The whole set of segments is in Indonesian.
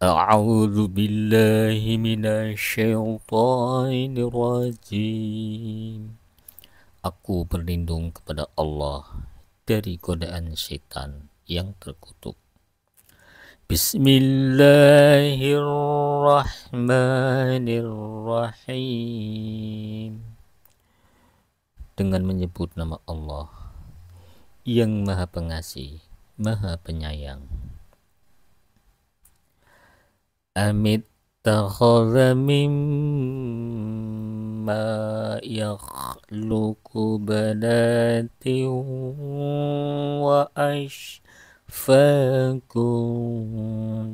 أعوذ بالله من الشيطان الرجيم Aku berlindung kepada Allah dari godaan setan yang terkutuk. Bismillahirrahmanirrahim. Dengan menyebut nama Allah yang Maha Pengasih, Maha Penyayang amit takhadha mimma yakhluqu banatin wa ashfakum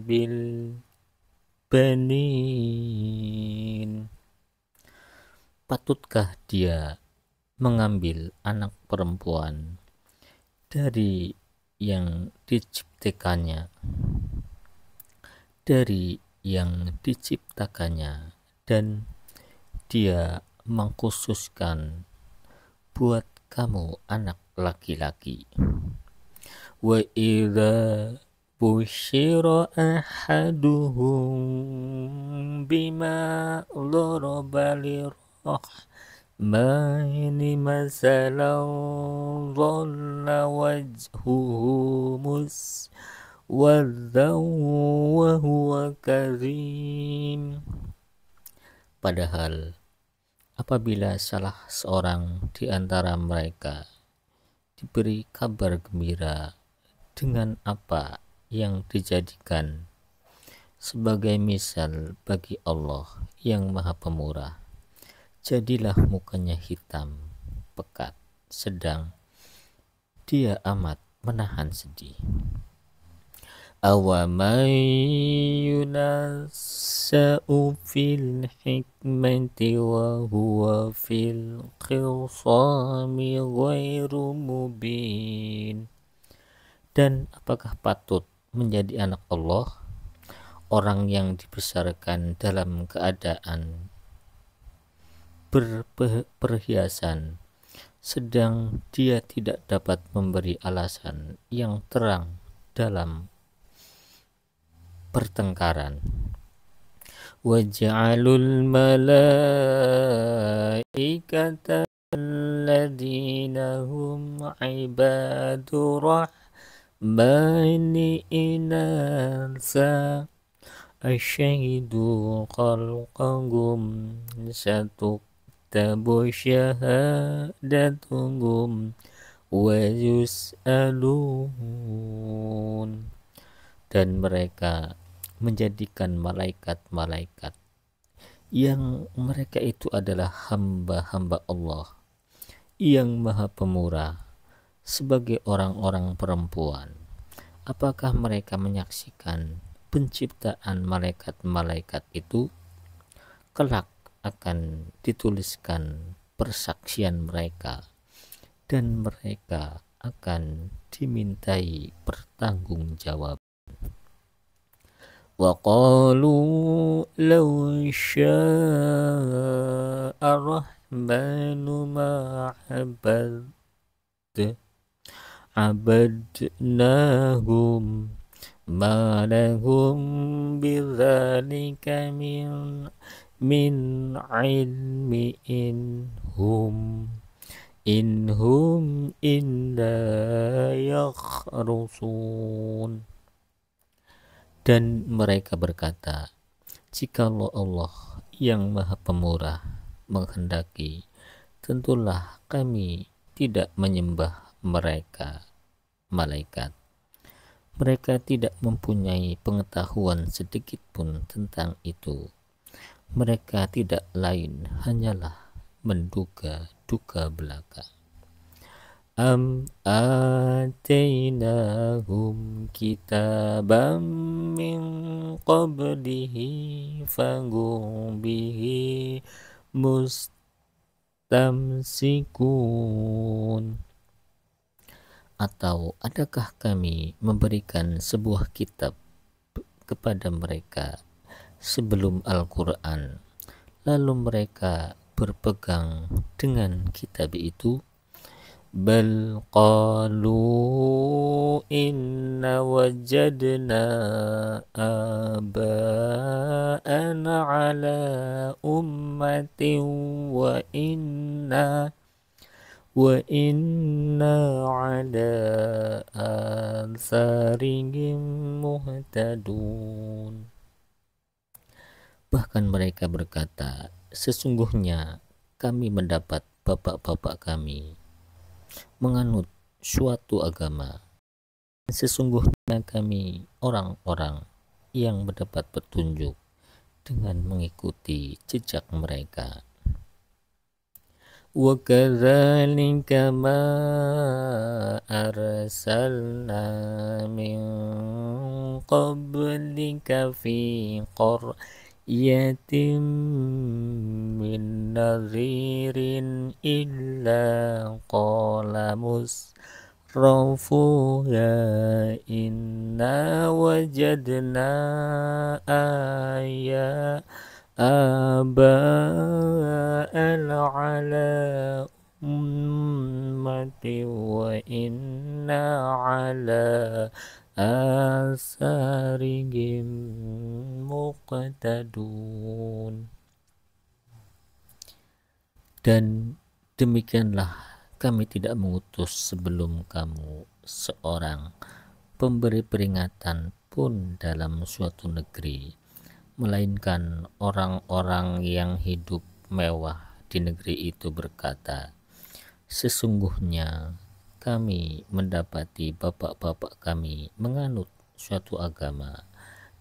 bil banin patutkah dia mengambil anak perempuan dari yang diciptakannya dari yang diciptakannya dan dia mengkhususkan buat kamu anak laki-laki. Wa idza bushira ahaduhum bima daraba للرحمن مثلا ظل وجهه مسلما karim Padahal apabila salah seorang di antara mereka diberi kabar gembira dengan apa yang dijadikan sebagai misal bagi Allah yang maha pemurah jadilah mukanya hitam pekat sedang dia amat menahan sedih أَوَمَنْ يُنَشَّأُ فِي الْحِكْمَةِ وَهُوَ فِي الْخِصَامِ غَيْرُ مُبِينٍ Dan apakah patut menjadi anak Allah orang yang dibesarkan dalam keadaan berperhiasan sedang dia tidak dapat memberi alasan yang terang dalam pertengkaran waj'alul malaikata alladhina hum ibadu rahmani inansa asyhadu khalqahum tabu syahadatuhum wa yus'alun dan mereka menjadikan malaikat-malaikat yang mereka itu adalah hamba-hamba Allah yang maha pemurah sebagai orang-orang perempuan. Apakah mereka menyaksikan penciptaan malaikat-malaikat itu kelak akan dituliskan persaksian mereka dan mereka akan dimintai pertanggungjawaban. وقالوا لو شاء الرحمن ما عبد عبدناهم ما لهم بذلك من من علم إن هم إن هم إلا يخرصون Dan mereka berkata, Jikalau Allah yang maha pemurah menghendaki, tentulah kami tidak menyembah mereka, malaikat. Mereka tidak mempunyai pengetahuan sedikit pun tentang itu. Mereka tidak lain hanyalah menduga duka belaka. Am atainahum kitabam min qablihi fagum bihi mustamsikun Atau adakah kami memberikan sebuah kitab kepada mereka sebelum Al-Quran lalu mereka berpegang dengan kitab itu بل قالوا إن وجدنا آباءنا على أمة وإنا وإنا على آثارهم مهتدون Bahkan mereka berkata, sesungguhnya kami mendapat bapak-bapak kami menganut suatu agama. Sesungguhnya kami orang-orang yang mendapat petunjuk dengan mengikuti jejak mereka. وكذلك ما أرسلنا من قبلك في قرآن يتم من نذير إلا قال مسرفوها إنا وجدنا آية آباءنا على أمة وإنا على asarihim muqtadun dan demikianlah kami tidak mengutus sebelum kamu seorang pemberi peringatan pun dalam suatu negeri melainkan orang-orang yang hidup mewah di negeri itu berkata sesungguhnya kami mendapati bapak-bapak kami menganut suatu agama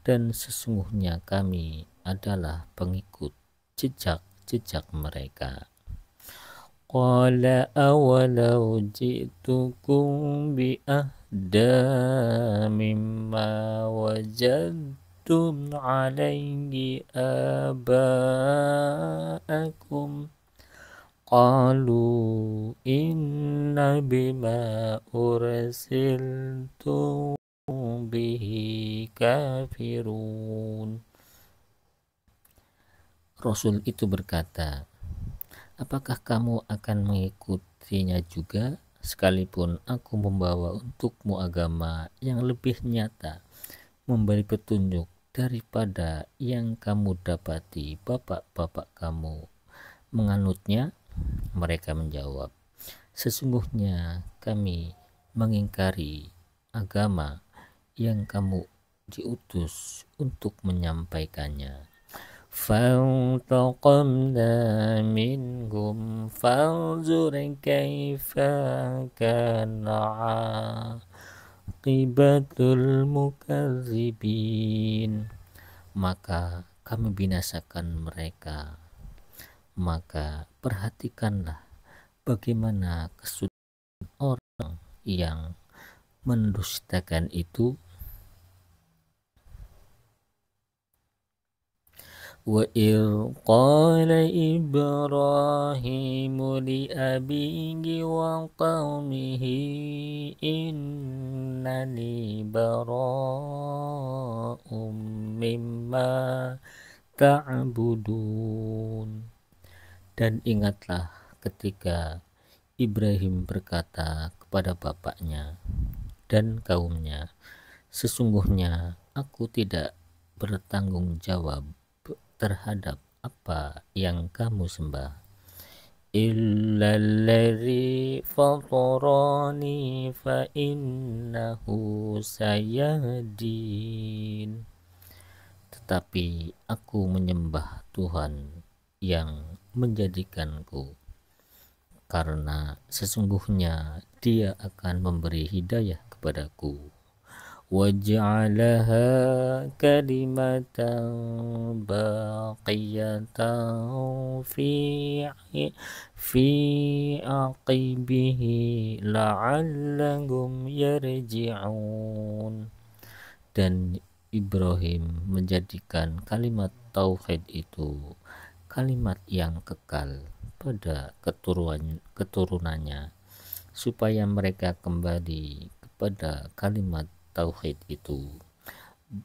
dan sesungguhnya kami adalah pengikut jejak-jejak mereka. Qala awalau jitukum bi ahda mimma wajadtum alaihi aba'akum قالوا إن bima ursiltu به kafirun Rasul itu berkata Apakah kamu akan mengikutinya juga sekalipun aku membawa untukmu agama yang lebih nyata memberi petunjuk daripada yang kamu dapati bapak-bapak kamu menganutnya mereka menjawab, Sesungguhnya kami mengingkari agama yang kamu diutus untuk menyampaikannya. فانتقمنا منهم فانظر كيف كان عاقبة maka kami binasakan mereka maka perhatikanlah bagaimana kesudahan orang yang mendustakan itu وإذ قال إبراهيم لأبيه وقومه إنني براء مما تعبدون dan ingatlah ketika Ibrahim berkata kepada bapaknya dan kaumnya, "Sesungguhnya aku tidak bertanggung jawab terhadap apa yang kamu sembah." إلا fatarani fa innahu sayadin Tetapi aku menyembah Tuhan yang menjadikanku karena sesungguhnya dia akan memberi hidayah kepadaku waj'alaha kalimatan baqiyatan fi fi aqibihi la'allahum yarji'un dan Ibrahim menjadikan kalimat tauhid itu kalimat yang kekal pada keturunan, keturunannya supaya mereka kembali kepada kalimat tauhid itu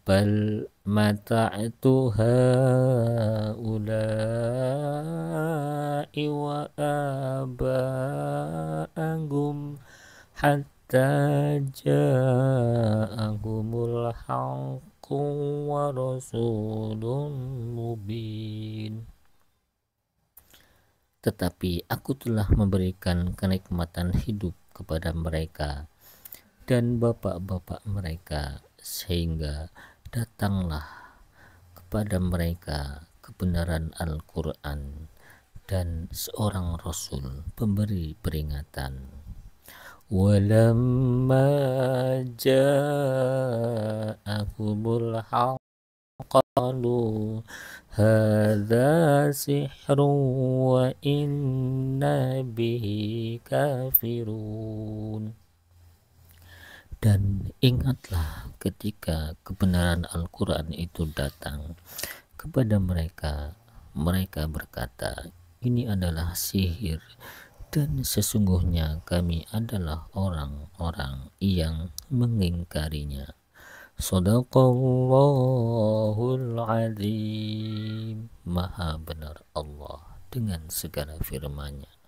bal Mata itu haula'i wa Angum hatta ja'ahumul haqqu wa rasulun mubin tetapi aku telah memberikan kenikmatan hidup kepada mereka dan bapak-bapak mereka sehingga datanglah kepada mereka kebenaran Al-Quran dan seorang Rasul pemberi peringatan. walamma ja'akumul haq قالوا هذا سحر وإنا به كافرون Dan ingatlah ketika kebenaran Al-Quran itu datang kepada mereka, mereka berkata, ini adalah sihir dan sesungguhnya kami adalah orang-orang yang mengingkarinya. Sadaqallahul azim. Maha benar Allah dengan segala firman-Nya.